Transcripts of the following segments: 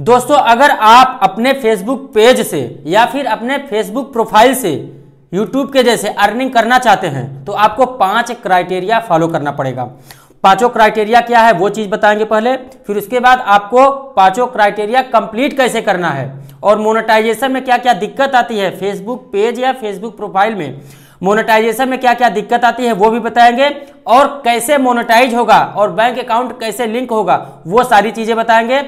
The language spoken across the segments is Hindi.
दोस्तों अगर आप अपने फेसबुक पेज से या फिर अपने फेसबुक प्रोफाइल से यूट्यूब के जैसे अर्निंग करना चाहते हैं तो आपको पांच क्राइटेरिया फॉलो करना पड़ेगा पांचों क्राइटेरिया क्या है वो चीज़ बताएंगे पहले फिर उसके बाद आपको पांचों क्राइटेरिया कंप्लीट कैसे करना है और मोनेटाइजेशन में क्या क्या दिक्कत आती है फेसबुक पेज या फेसबुक प्रोफाइल में मोनेटाइजेशन में क्या क्या दिक्कत आती है वो भी बताएंगे और कैसे मोनेटाइज होगा और बैंक अकाउंट कैसे लिंक होगा वो सारी चीज़ें बताएंगे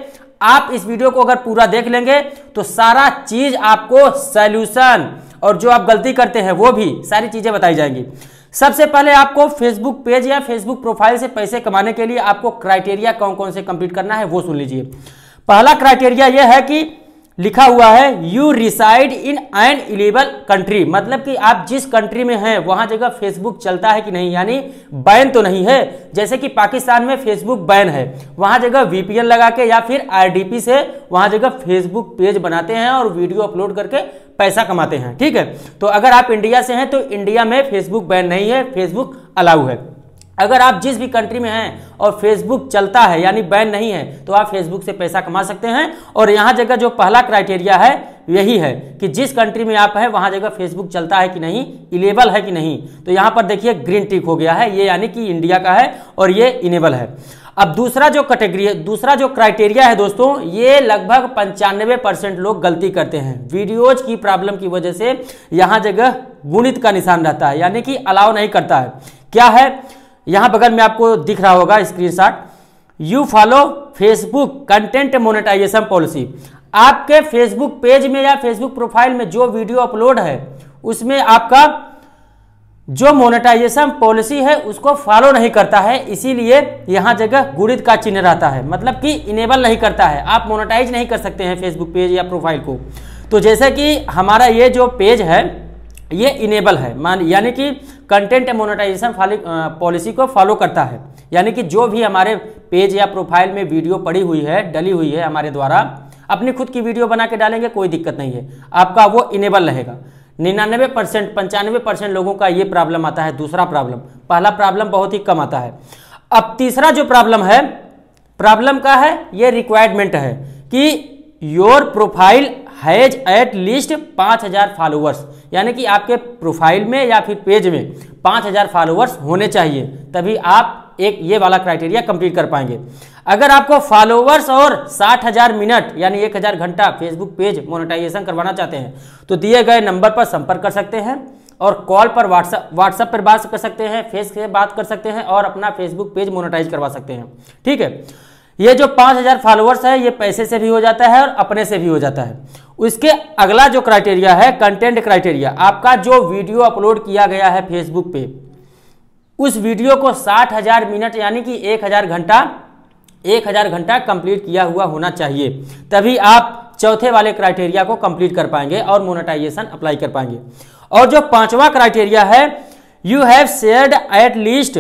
आप इस वीडियो को अगर पूरा देख लेंगे तो सारा चीज आपको सोल्यूशन और जो आप गलती करते हैं वो भी सारी चीजें बताई जाएंगी सबसे पहले आपको फेसबुक पेज या फेसबुक प्रोफाइल से पैसे कमाने के लिए आपको क्राइटेरिया कौन कौन से कंप्लीट करना है वो सुन लीजिए पहला क्राइटेरिया यह है कि लिखा हुआ है you reside in an eligible country मतलब कि आप जिस कंट्री में हैं वहां जगह फेसबुक चलता है कि नहीं यानी बैन तो नहीं है जैसे कि पाकिस्तान में फेसबुक बैन है वहां जगह वीपीएन लगा के या फिर आरडीपी से वहां जगह फेसबुक पेज बनाते हैं और वीडियो अपलोड करके पैसा कमाते हैं ठीक है तो अगर आप इंडिया से हैं तो इंडिया में फेसबुक बैन नहीं है फेसबुक अलाउ है अगर आप जिस भी कंट्री में हैं और फेसबुक चलता है यानी बैन नहीं है तो आप फेसबुक से पैसा कमा सकते हैं और यहाँ जगह जो पहला क्राइटेरिया है यही है कि जिस कंट्री में आप हैं वहाँ जगह फेसबुक चलता है कि नहीं इलेबल है कि नहीं तो यहाँ पर देखिए ग्रीन टिक हो गया है ये यानी कि इंडिया का है और ये इनेबल है अब दूसरा जो कैटेगरी है दूसरा जो क्राइटेरिया है दोस्तों ये लगभग पंचानवे परसेंट लोग गलती करते हैं वीडियोज की प्रॉब्लम की वजह से यहाँ जगह गुणित का निशान रहता है यानी कि अलाव नहीं करता है क्या है यहां बगल में आपको दिख रहा होगा screenshot you follow Facebook content monetisation policy आपके फेसबुक पेज में या फेसबुक प्रोफाइल में जो वीडियो अपलोड है उसमें आपका जो मोनेटाइजेशन पॉलिसी है उसको फॉलो नहीं करता है इसीलिए यहाँ जगह गुड़ित का चिन्ह रहता है मतलब कि इनेबल नहीं करता है आप मोनेटाइज नहीं कर सकते हैं फेसबुक पेज या प्रोफाइल को तो जैसे कि हमारा ये जो पेज है ये इनेबल है मान यानी कि कंटेंट मोनेटाइजेशन पॉलिसी को फॉलो करता है यानी कि जो भी हमारे पेज या प्रोफाइल में वीडियो पड़ी हुई है डली हुई है हमारे द्वारा अपनी खुद की वीडियो बना के डालेंगे कोई दिक्कत नहीं है आपका वो इनेबल रहेगा निन्यानवे परसेंट पंचानवे परसेंट लोगों का ये प्रॉब्लम आता है दूसरा प्रॉब्लम पहला प्रॉब्लम बहुत ही कम आता है अब तीसरा जो प्रॉब्लम है प्रॉब्लम का है ये रिक्वायरमेंट है कि your profile has at least पाँच हज़ार फॉलोअर्स यानी कि आपके प्रोफाइल में या फिर पेज में पाँच हज़ार फॉलोअर्स होने चाहिए तभी आप एक ये वाला क्राइटेरिया कंप्लीट कर पाएंगे अगर आपको फॉलोअर्स और साठ हज़ार मिनट यानी एक हज़ार घंटा फेसबुक पेज मोनेटाइजेशन करवाना चाहते हैं तो दिए गए नंबर पर संपर्क कर सकते हैं और कॉल पर व्हाट्सअप व्हाट्सएप पर बात कर सकते हैं फेस से बात कर सकते हैं और अपना फेसबुक पेज मोनेटाइज करवा सकते हैं ठीक है ये जो 5000 फॉलोअर्स है ये पैसे से भी हो जाता है और अपने से भी हो जाता है उसके अगला जो क्राइटेरिया है कंटेंट क्राइटेरिया आपका जो वीडियो अपलोड किया गया है फेसबुक पे उस वीडियो को साठ हजार मिनट यानी कि एक हजार घंटा एक हजार घंटा कंप्लीट किया हुआ होना चाहिए तभी आप चौथे वाले क्राइटेरिया को कंप्लीट कर पाएंगे और मोनेटाइजेशन अप्लाई कर पाएंगे और जो पांचवा क्राइटेरिया है you have shared at least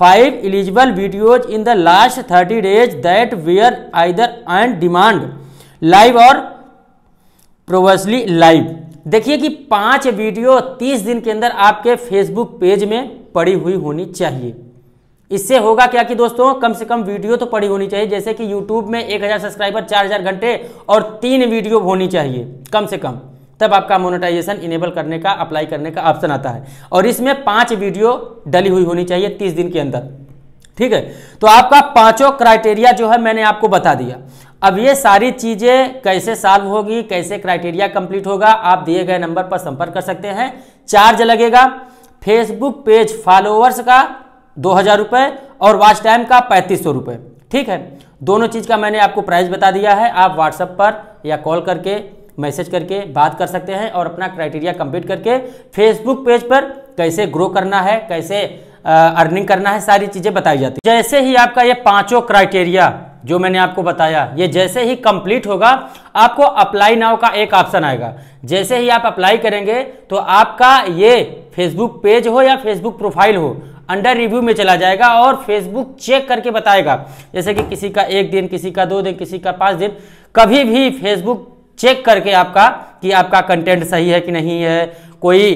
five eligible videos in the last thirty days that were either and demand live or previously live देखिए कि पांच वीडियो तीस दिन के अंदर आपके फेसबुक पेज में पड़ी हुई होनी चाहिए इससे होगा क्या कि दोस्तों कम से कम वीडियो तो पड़ी होनी चाहिए जैसे कि यूट्यूब में 1000 सब्सक्राइबर 4000 घंटे और तीन वीडियो होनी चाहिए कम से कम तब आपका मोनेटाइजेशन इनेबल करने का अप्लाई करने का ऑप्शन आता है और इसमें पांच वीडियो डली हुई होनी चाहिए तीस दिन के अंदर ठीक है तो आपका पांचों क्राइटेरिया जो है मैंने आपको बता दिया अब ये सारी चीज़ें कैसे सॉल्व होगी कैसे क्राइटेरिया कंप्लीट होगा आप दिए गए नंबर पर संपर्क कर सकते हैं चार्ज लगेगा फेसबुक पेज फॉलोअर्स का दो हज़ार रुपये और वॉच टाइम का पैंतीस सौ रुपये ठीक है दोनों चीज़ का मैंने आपको प्राइस बता दिया है आप व्हाट्सएप पर या कॉल करके मैसेज करके बात कर सकते हैं और अपना क्राइटेरिया कंप्लीट करके फेसबुक पेज पर कैसे ग्रो करना है कैसे अर्निंग करना है सारी चीज़ें बताई जाती है जैसे ही आपका ये पांचों क्राइटेरिया जो मैंने आपको बताया ये जैसे ही कंप्लीट होगा आपको अप्लाई नाव का एक ऑप्शन आएगा जैसे ही आप अप्लाई करेंगे तो आपका ये फेसबुक पेज हो या फेसबुक प्रोफाइल हो अंडर रिव्यू में चला जाएगा और फेसबुक चेक करके बताएगा जैसे कि किसी का एक दिन किसी का दो दिन किसी का पाँच दिन कभी भी फेसबुक चेक करके आपका कि आपका कंटेंट सही है कि नहीं है कोई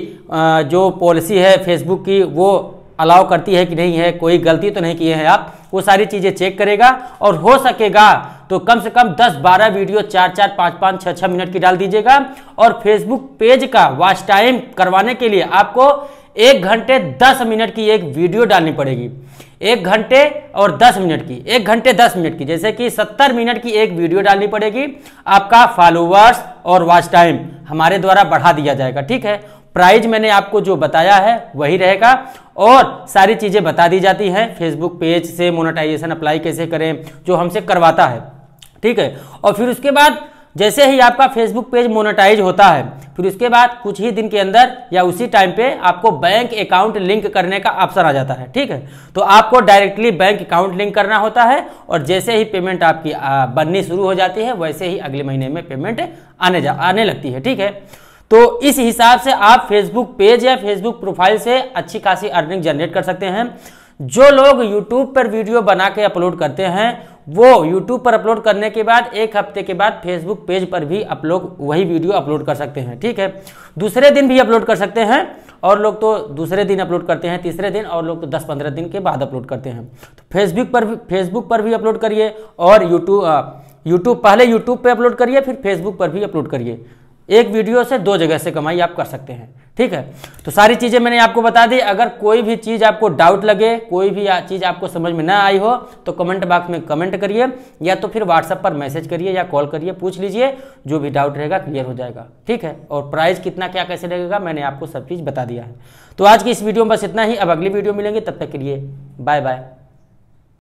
जो पॉलिसी है फेसबुक की वो अलाउ करती है कि नहीं है कोई गलती तो नहीं किए हैं आप वो सारी चीज़ें चेक करेगा और हो सकेगा तो कम से कम 10-12 वीडियो चार चार पाँच पाँच छः छः मिनट की डाल दीजिएगा और फेसबुक पेज का वॉच टाइम करवाने के लिए आपको एक घंटे दस मिनट की एक वीडियो डालनी पड़ेगी एक घंटे और दस मिनट की एक घंटे दस मिनट की जैसे कि सत्तर मिनट की एक वीडियो डालनी पड़ेगी आपका फॉलोअर्स और वॉच टाइम हमारे द्वारा बढ़ा दिया जाएगा ठीक है प्राइज मैंने आपको जो बताया है वही रहेगा और सारी चीज़ें बता दी जाती हैं फेसबुक पेज से मोनेटाइजेशन अप्लाई कैसे करें जो हमसे करवाता है ठीक है और फिर उसके बाद जैसे ही आपका फेसबुक पेज मोनेटाइज होता है फिर उसके बाद कुछ ही दिन के अंदर या उसी टाइम पे आपको बैंक अकाउंट लिंक करने का ऑप्शन आ जाता है ठीक है तो आपको डायरेक्टली बैंक अकाउंट लिंक करना होता है और जैसे ही पेमेंट आपकी बननी शुरू हो जाती है वैसे ही अगले महीने में पेमेंट आने जा आने लगती है ठीक है तो इस हिसाब से आप फेसबुक पेज या फेसबुक प्रोफाइल से अच्छी खासी अर्निंग जनरेट कर सकते हैं जो लोग यूट्यूब पर वीडियो बना के अपलोड करते हैं वो यूट्यूब पर अपलोड करने के बाद एक हफ्ते के बाद फेसबुक पेज पर भी लोग वही वीडियो अपलोड कर सकते हैं ठीक है दूसरे दिन भी अपलोड कर सकते हैं और लोग तो दूसरे दिन अपलोड करते हैं तीसरे दिन और लोग तो दस पंद्रह दिन के बाद अपलोड करते हैं तो फेसबुक पर भी फेसबुक पर भी अपलोड करिए और यूट्यूब यूट्यूब पहले यूट्यूब पर अपलोड करिए फिर फेसबुक पर भी अपलोड करिए एक वीडियो से दो जगह से कमाई आप कर सकते हैं ठीक है तो सारी चीज़ें मैंने आपको बता दी अगर कोई भी चीज़ आपको डाउट लगे कोई भी चीज़ आपको समझ में ना आई हो तो कमेंट बॉक्स में कमेंट करिए या तो फिर व्हाट्सएप पर मैसेज करिए या कॉल करिए पूछ लीजिए जो भी डाउट रहेगा क्लियर हो जाएगा ठीक है और प्राइस कितना क्या कैसे रहेगा मैंने आपको सब चीज़ बता दिया है तो आज की इस वीडियो में बस इतना ही अब अगली वीडियो मिलेंगे तब तक के लिए बाय बाय